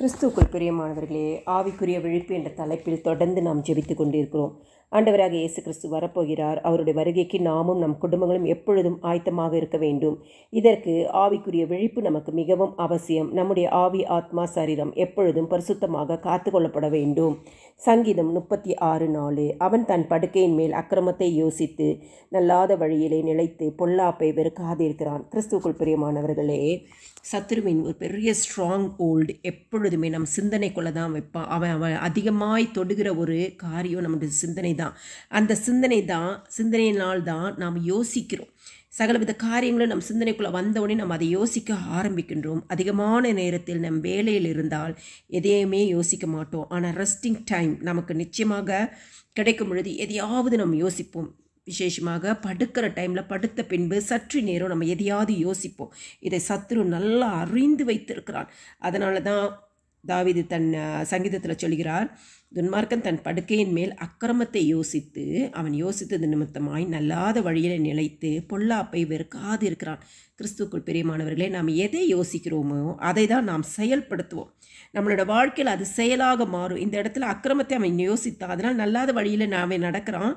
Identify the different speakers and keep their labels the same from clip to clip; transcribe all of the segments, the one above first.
Speaker 1: கிறிஸ்துக்குள் பெரியமானவர்களே ஆவிக்குரிய விழிப்பு என்ற தலைப்பில் தொடர்ந்து நாம் ஜெபித்து கொண்டிருக்கிறோம் ஆண்டவராக இயேசு கிறிஸ்து வரப்போகிறார் அவருடைய வருகைக்கு நாமும் நம் குடும்பங்களும் எப்பொழுதும் ஆயத்தமாக இருக்க வேண்டும் இதற்கு ஆவிக்குரிய விழிப்பு நமக்கு மிகவும் அவசியம் நம்முடைய ஆவி ஆத்மா சரீரம் எப்பொழுதும் பரிசுத்தமாக காத்துக்கொள்ளப்பட வேண்டும் சங்கீதம் முப்பத்தி ஆறு நாலு அவன் தன் படுக்கையின் மேல் அக்கிரமத்தை யோசித்து நல்லாத வழியிலே நிலைத்து பொல்லாப்பை வெறுக்காதிருக்கிறான் கிறிஸ்துக்குள் பிரியமானவர்களே சத்ருவின் ஒரு பெரிய ஸ்ட்ராங் ஓல்டு எப்பொழுதுமே நம் சிந்தனைக்குள்ளே தான் வைப்பான் அவன் அவன் அதிகமாய் தொடுகிற ஒரு காரியம் நம்முடைய சிந்தனை தான் அந்த சிந்தனை தான் சிந்தனையினால் தான் நாம் யோசிக்கிறோம் சகலவித காரியங்களும் நம் சிந்தனைக்குள்ளே வந்தவுடனே நாம் அதை யோசிக்க ஆரம்பிக்கின்றோம் அதிகமான நேரத்தில் நம் வேலையில் இருந்தால் எதையுமே யோசிக்க மாட்டோம் ஆனால் ரெஸ்டிங் டைம் நமக்கு நிச்சயமாக கிடைக்கும் பொழுது எதையாவது நம்ம யோசிப்போம் விசேஷமாக படுக்கிற டைமில் படுத்த பின்பு சற்று நேரம் நம்ம எதையாவது யோசிப்போம் இதை சத்ரு நல்லா அறிந்து வைத்திருக்கிறான் அதனால தான் தாவிது தன் சங்கீதத்தில் சொல்கிறார் துன்மார்க்கன் தன் படுக்கையின் மேல் அக்கிரமத்தை யோசித்து அவன் யோசித்தது நிமித்தமாய் நல்லாத வழியில் நிலைத்து பொல்லாப்பை வெறுக்காது இருக்கிறான் கிறிஸ்துக்குள் பெரியமானவர்களே நாம் எதை யோசிக்கிறோமோ அதை தான் நாம் செயல்படுத்துவோம் நம்மளோட வாழ்க்கையில் அது செயலாக மாறும் இந்த இடத்துல அக்கிரமத்தை அவன் யோசித்தான் அதனால் நல்லாத வழியில் அவன் நடக்கிறான்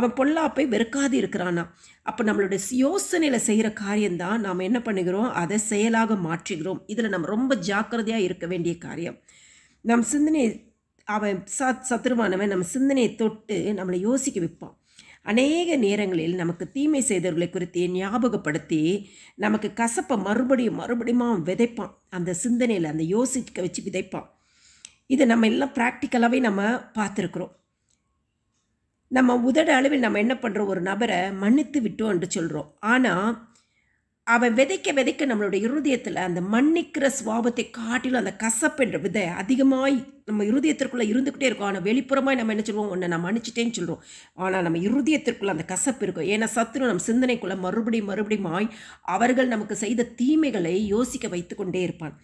Speaker 1: அவன் பொல்லாப்பை வெறுக்காது இருக்கிறானா அப்போ நம்மளுடைய யோசனையில் செய்கிற காரியம்தான் நாம் என்ன பண்ணுகிறோம் அதை செயலாக மாற்றுகிறோம் இதில் நம்ம ரொம்ப ஜாக்கிரதையாக இருக்க வேண்டிய காரியம் நம் சிந்தனை அவன் சத் சத்ருவானவன் நம்ம சிந்தனையை தொட்டு நம்மளை யோசிக்க வைப்பான் அநேக நேரங்களில் நமக்கு தீமை செய்தவர்களை குறித்து ஞாபகப்படுத்தி நமக்கு கசப்பை மறுபடியும் மறுபடியும் அவன் விதைப்பான் அந்த சிந்தனையில் அந்த யோசிக்க வச்சு விதைப்பான் இதை நம்ம எல்லாம் ப்ராக்டிக்கலாகவே நம்ம பார்த்துருக்குறோம் நம்ம உதட அளவில் நம்ம என்ன பண்ணுறோம் ஒரு நபரை மன்னித்து விட்டோம் என்று சொல்கிறோம் ஆனால் அவன் விதைக்க விதைக்க நம்மளுடைய இருதயத்தில் அந்த மன்னிக்கிற சுவாபத்தை காட்டிலும் அந்த கசப்புன்ற விதை அதிகமாய் நம்ம இருதயத்திற்குள்ளே இருந்துக்கிட்டே இருக்கும் ஆனால் வெளிப்புறமாக நம்ம என்ன சொல்லுவோம் ஒன்று நான் மன்னிச்சிட்டேன்னு சொல்கிறோம் ஆனால் நம்ம இருதயத்திற்குள்ளே அந்த கசப்பு இருக்கும் ஏன்னா சத்துரு நம்ம சிந்தனைக்குள்ளே மறுபடியும் மறுபடியும் ஆய் அவர்கள் நமக்கு செய்த தீமைகளை யோசிக்க வைத்து கொண்டே இருப்பான்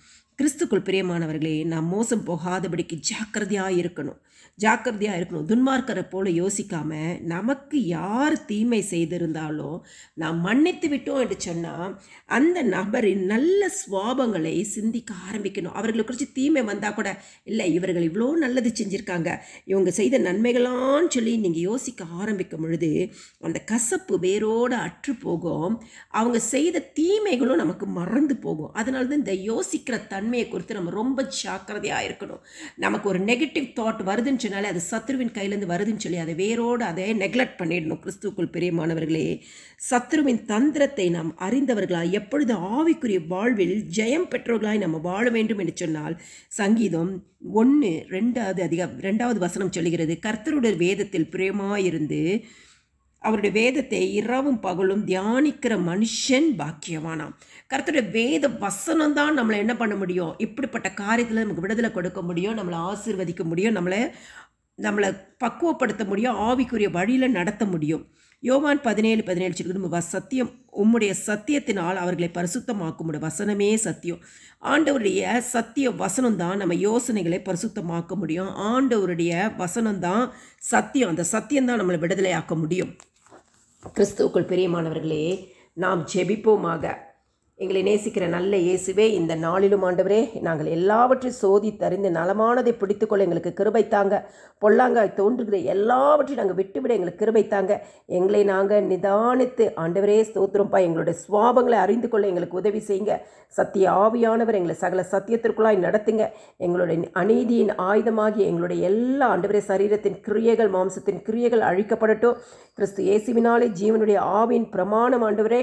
Speaker 1: கிறிஸ்துக்குள் பிரியமானவர்களே நாம் மோசம் போகாதபடிக்கு ஜாக்கிரதையாக இருக்கணும் ஜாக்கிரதையாக இருக்கணும் துன்மார்க்கரை போல யோசிக்காமல் நமக்கு யார் தீமை செய்திருந்தாலும் நாம் மன்னித்து விட்டோம் என்று சொன்னால் அந்த நபரின் நல்ல சுவாபங்களை சிந்திக்க ஆரம்பிக்கணும் அவர்களை குறித்து தீமை வந்தால் கூட இல்லை இவர்கள் இவ்வளோ நல்லது செஞ்சுருக்காங்க இவங்க செய்த நன்மைகளான்னு சொல்லி நீங்கள் யோசிக்க ஆரம்பிக்கும் பொழுது அந்த கசப்பு வேரோடு அற்று போகும் அவங்க செய்த தீமைகளும் நமக்கு மறந்து போகும் அதனால தான் இந்த யோசிக்கிற தன்மை நன்மையை குறித்து நம்ம ரொம்ப ஜாக்கிரதையாக இருக்கணும் நமக்கு ஒரு நெகட்டிவ் தாட் வருதுன்னு சொன்னாலே அது சத்ருவின் கையிலேருந்து வருதுன்னு சொல்லி அதை வேரோடு அதை நெக்லெக்ட் பண்ணிடணும் கிறிஸ்துக்குள் மாணவர்களே சத்ருவின் தந்திரத்தை நாம் அறிந்தவர்களாய் எப்பொழுது ஆவிக்குரிய வாழ்வில் ஜெயம் பெற்றவர்களாய் நம்ம வாழ வேண்டும் என்று சொன்னால் சங்கீதம் ஒன்று ரெண்டாவது அதிகம் ரெண்டாவது வசனம் சொல்கிறது கர்த்தருடைய வேதத்தில் பிரியமாயிருந்து அவருடைய வேதத்தை இரவும் பகலும் தியானிக்கிற மனுஷன் பாக்கியவானாம் கருத்துடைய வேத வசனம் தான் நம்மளை என்ன பண்ண முடியும் இப்படிப்பட்ட காரியத்தில் நமக்கு விடுதலை கொடுக்க முடியும் நம்மளை ஆசீர்வதிக்க முடியும் நம்மளை நம்மளை பக்குவப்படுத்த முடியும் ஆவிக்குரிய வழியில் நடத்த முடியும் யோவான் பதினேழு பதினேழு நம்ம சத்தியம் உம்முடைய சத்தியத்தினால் அவர்களை பரிசுத்தமாக்கும் உடைய வசனமே சத்தியம் ஆண்டவருடைய சத்திய வசனம் தான் நம்ம யோசனைகளை பரிசுத்தமாக்க முடியும் ஆண்டவருடைய வசனம் தான் சத்தியம் அந்த சத்தியம் தான் நம்மளை விடுதலையாக்க முடியும் கிறிஸ்துவுக்குள் பிரியமானவர்களே நாம் ஜெபிப்போமாக எங்களை நேசிக்கிற நல்ல இயேசுவே இந்த நாளிலும் ஆண்டவரே நாங்கள் எல்லாவற்றையும் சோதி தறிந்து நலமானதை பிடித்துக்கொள்ள எங்களுக்கு கிருபை தாங்க பொல்லாங்காய் தோன்றுகிற எல்லாவற்றையும் நாங்கள் விட்டுவிட எங்களுக்கு கிருபை தாங்க எங்களை நாங்கள் நிதானித்து ஆண்டவரே ஸ்தோத்திரம்ப்பா எங்களுடைய சுவாபங்களை அறிந்து கொள்ள எங்களுக்கு உதவி செய்யுங்க சத்திய ஆவியானவர் எங்களை சகல சத்தியத்திற்குள்ளாய் நடத்துங்க எங்களுடைய அநீதியின் ஆயுதமாகி எங்களுடைய எல்லா ஆண்டவரே சரீரத்தின் கிரியைகள் மாம்சத்தின் கிரியைகள் அழிக்கப்படட்டும் கிறிஸ்து இயேசுவினாலே ஜீவனுடைய ஆவியின் பிரமாணம் ஆண்டவரே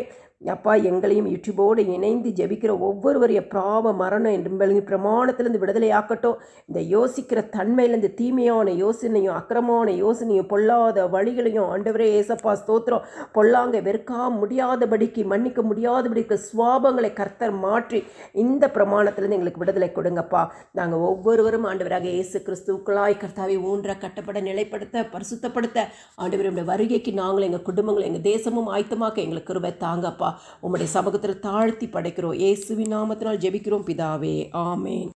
Speaker 1: அப்பா எங்களையும் யூடியூபோடு இணைந்து ஜபிக்கிற ஒவ்வொருவருடைய பிராவ மரணம் என்று பிரமாணத்திலிருந்து ஆக்கட்டும் இந்த யோசிக்கிற தன்மையிலேருந்து தீமையான யோசனையும் அக்கிரமான யோசனையும் பொல்லாத வழிகளையும் ஆண்டவரே ஏசப்பா ஸ்தோத்திரம் பொல்லாங்க வெறுக்க முடியாதபடிக்கு மன்னிக்க முடியாதபடிக்கு சுவாபங்களை கர்த்தர் மாற்றி இந்த பிரமாணத்திலேருந்து எங்களுக்கு விடுதலை கொடுங்கப்பா நாங்கள் ஒவ்வொருவரும் ஆண்டவராக இயேசு கிறிஸ்துக்களாய் கர்த்தாவை ஊன்ற கட்டப்பட நிலைப்படுத்த பரிசுத்தப்படுத்த ஆண்டவருடைய வருகைக்கு நாங்களும் எங்கள் குடும்பங்களும் எங்கள் தேசமும் ஆயத்தமாக்க எங்களுக்கு கிருபை தாங்கப்பா அப்பா உம்முடைய சமூகத்தில் தாழ்த்தி படைக்கிறோம் ஏசுவி நாமத்தினால் ஜெபிக்கிறோம் பிதாவே ஆமேன்